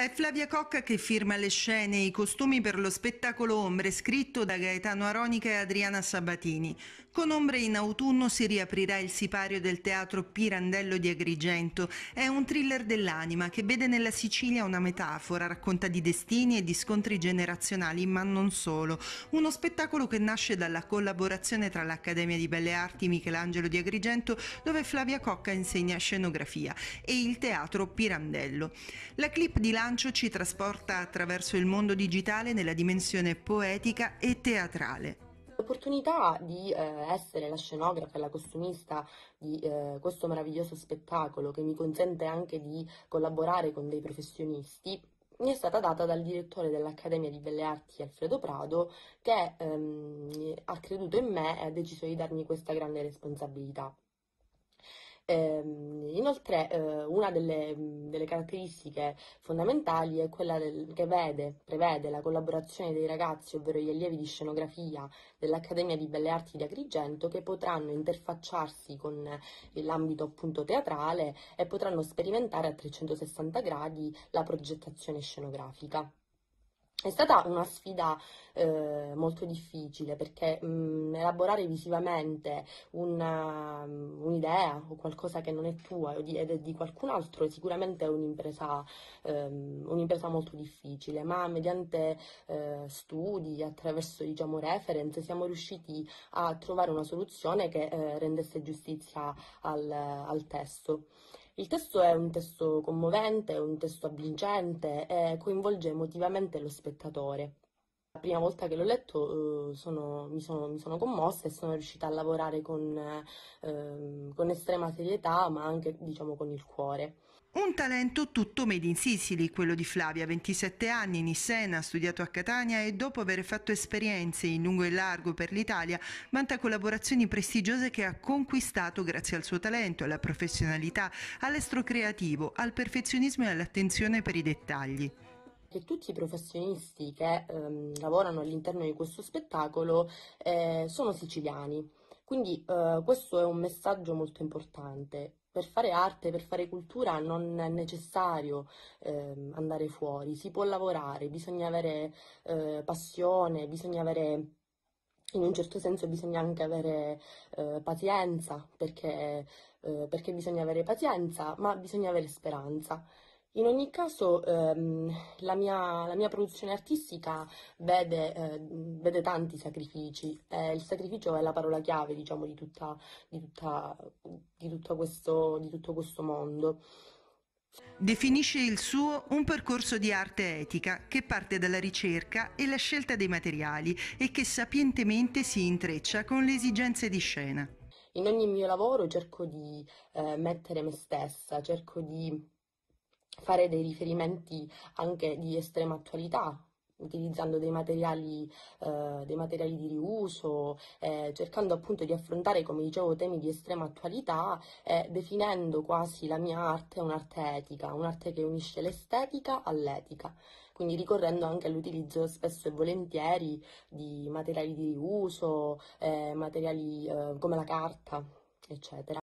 È Flavia Cocca che firma le scene e i costumi per lo spettacolo Ombre scritto da Gaetano Aronica e Adriana Sabatini. Con Ombre in autunno si riaprirà il sipario del teatro Pirandello di Agrigento. È un thriller dell'anima che vede nella Sicilia una metafora, racconta di destini e di scontri generazionali, ma non solo. Uno spettacolo che nasce dalla collaborazione tra l'Accademia di Belle Arti Michelangelo di Agrigento, dove Flavia Cocca insegna scenografia, e il teatro Pirandello. La clip di Lana Bilancio ci trasporta attraverso il mondo digitale nella dimensione poetica e teatrale. L'opportunità di eh, essere la scenografa e la costumista di eh, questo meraviglioso spettacolo che mi consente anche di collaborare con dei professionisti mi è stata data dal direttore dell'Accademia di Belle Arti Alfredo Prado che ehm, ha creduto in me e ha deciso di darmi questa grande responsabilità. Ehm, inoltre eh, una delle, delle, caratteristiche fondamentali è quella del, che vede, prevede la collaborazione dei ragazzi, ovvero gli allievi di scenografia dell'Accademia di Belle Arti di Agrigento, che potranno interfacciarsi con l'ambito appunto teatrale e potranno sperimentare a 360 gradi la progettazione scenografica. È stata una sfida eh, molto difficile perché mh, mm, elaborare visivamente una, mm, un'idea o qualcosa che non è tua ed è di qualcun altro è sicuramente un'impresa, ehm, un'impresa molto difficile, ma mediante eh, studi, attraverso diciamo, reference, siamo riusciti a trovare una soluzione che eh, rendesse giustizia al, al testo. Il testo è un testo commovente, un testo avvincente e coinvolge emotivamente lo spettatore prima volta che l'ho letto eh, sono, mi, sono, mi, sono, commossa e sono riuscita a lavorare con, eh, con estrema serietà, ma anche diciamo, con il cuore. Un talento tutto made in Sicily, quello di Flavia, 27 anni, Nissena, ha studiato a Catania e dopo aver fatto esperienze in lungo e largo per l'Italia, vanta collaborazioni prestigiose che ha conquistato grazie al suo talento, alla professionalità, all'estro creativo, al perfezionismo e all'attenzione per i dettagli che tutti i professionisti che ehm, lavorano all'interno di questo spettacolo eh, sono siciliani. Quindi eh, questo è un messaggio molto importante. Per fare arte, per fare cultura non è necessario ehm, andare fuori, si può lavorare, bisogna avere eh, passione, bisogna avere in un certo senso bisogna anche avere eh, pazienza, perché, eh, perché bisogna avere pazienza, ma bisogna avere speranza. In ogni caso ehm, la, mia, la, mia, produzione artistica vede, eh, vede tanti sacrifici, eh, il sacrificio è la parola chiave diciamo, di, tutta, di, tutta, di, questo, di tutto questo mondo. Definisce il suo un percorso di arte etica che parte dalla ricerca e la scelta dei materiali e che sapientemente si intreccia con le esigenze di scena. In ogni mio lavoro cerco di eh, mettere me stessa, cerco di fare dei riferimenti anche di estrema attualità, utilizzando dei materiali, eh, dei materiali di riuso, eh, cercando appunto di affrontare, come dicevo, temi di estrema attualità, eh, definendo quasi la mia arte un'arte etica, un'arte che unisce l'estetica all'etica, quindi ricorrendo anche all'utilizzo spesso e volentieri di materiali di riuso, eh, materiali eh, come la carta, eccetera.